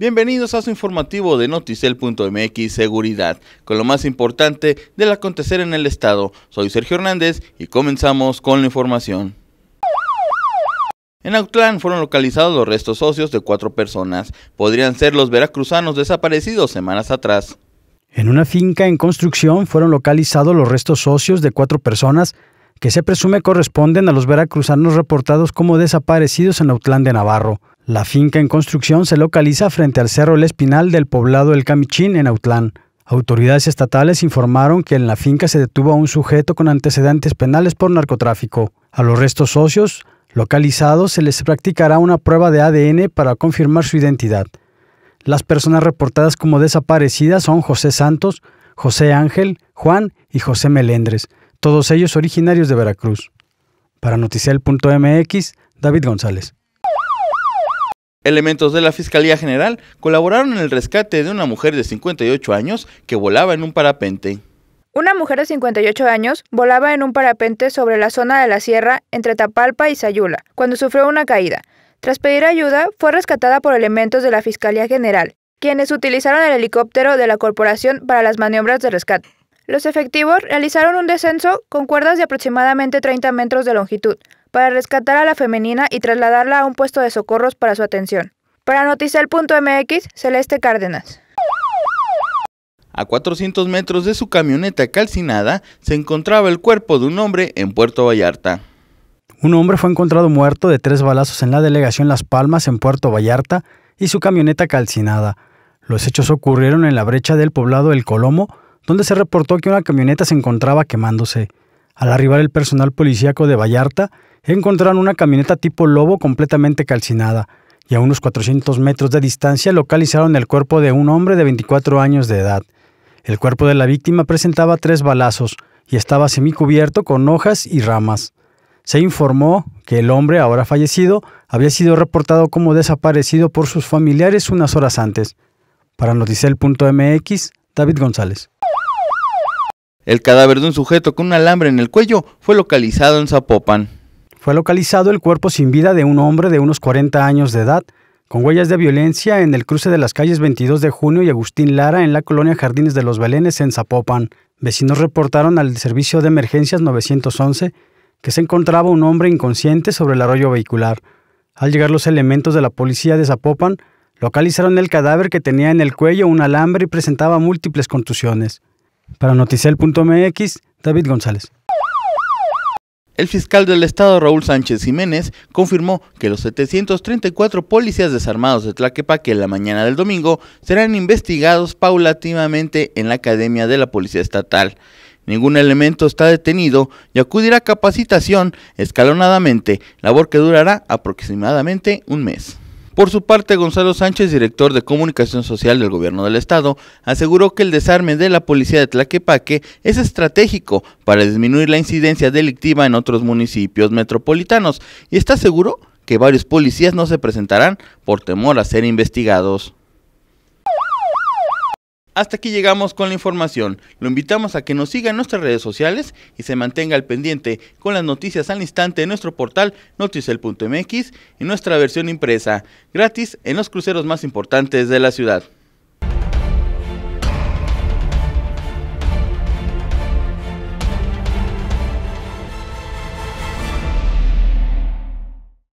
Bienvenidos a su informativo de noticel.mx Seguridad, con lo más importante del acontecer en el estado. Soy Sergio Hernández y comenzamos con la información. En Autlán fueron localizados los restos socios de cuatro personas. Podrían ser los veracruzanos desaparecidos semanas atrás. En una finca en construcción fueron localizados los restos socios de cuatro personas que se presume corresponden a los veracruzanos reportados como desaparecidos en Autlán de Navarro. La finca en construcción se localiza frente al Cerro El Espinal del poblado El Camichín en Autlán. Autoridades estatales informaron que en la finca se detuvo a un sujeto con antecedentes penales por narcotráfico. A los restos socios localizados se les practicará una prueba de ADN para confirmar su identidad. Las personas reportadas como desaparecidas son José Santos, José Ángel, Juan y José Melendres, todos ellos originarios de Veracruz. Para Noticiel.mx, David González. Elementos de la Fiscalía General colaboraron en el rescate de una mujer de 58 años que volaba en un parapente. Una mujer de 58 años volaba en un parapente sobre la zona de la sierra entre Tapalpa y Sayula, cuando sufrió una caída. Tras pedir ayuda, fue rescatada por elementos de la Fiscalía General, quienes utilizaron el helicóptero de la corporación para las maniobras de rescate. Los efectivos realizaron un descenso con cuerdas de aproximadamente 30 metros de longitud para rescatar a la femenina y trasladarla a un puesto de socorros para su atención. Para MX Celeste Cárdenas. A 400 metros de su camioneta calcinada se encontraba el cuerpo de un hombre en Puerto Vallarta. Un hombre fue encontrado muerto de tres balazos en la delegación Las Palmas en Puerto Vallarta y su camioneta calcinada. Los hechos ocurrieron en la brecha del poblado El Colomo, donde se reportó que una camioneta se encontraba quemándose. Al arribar el personal policíaco de Vallarta, encontraron una camioneta tipo lobo completamente calcinada, y a unos 400 metros de distancia localizaron el cuerpo de un hombre de 24 años de edad. El cuerpo de la víctima presentaba tres balazos y estaba semicubierto con hojas y ramas. Se informó que el hombre, ahora fallecido, había sido reportado como desaparecido por sus familiares unas horas antes. Para Noticel.mx, David González. El cadáver de un sujeto con un alambre en el cuello fue localizado en Zapopan. Fue localizado el cuerpo sin vida de un hombre de unos 40 años de edad, con huellas de violencia en el cruce de las calles 22 de junio y Agustín Lara en la colonia Jardines de los Belenes en Zapopan. Vecinos reportaron al servicio de emergencias 911 que se encontraba un hombre inconsciente sobre el arroyo vehicular. Al llegar los elementos de la policía de Zapopan, localizaron el cadáver que tenía en el cuello un alambre y presentaba múltiples contusiones. Para Noticel.mx, David González. El fiscal del Estado Raúl Sánchez Jiménez confirmó que los 734 policías desarmados de Tlaquepaque la mañana del domingo serán investigados paulatinamente en la Academia de la Policía Estatal. Ningún elemento está detenido y acudirá a capacitación escalonadamente, labor que durará aproximadamente un mes. Por su parte, Gonzalo Sánchez, director de comunicación social del gobierno del estado, aseguró que el desarme de la policía de Tlaquepaque es estratégico para disminuir la incidencia delictiva en otros municipios metropolitanos y está seguro que varios policías no se presentarán por temor a ser investigados. Hasta aquí llegamos con la información. Lo invitamos a que nos siga en nuestras redes sociales y se mantenga al pendiente con las noticias al instante en nuestro portal noticel.mx y nuestra versión impresa, gratis en los cruceros más importantes de la ciudad.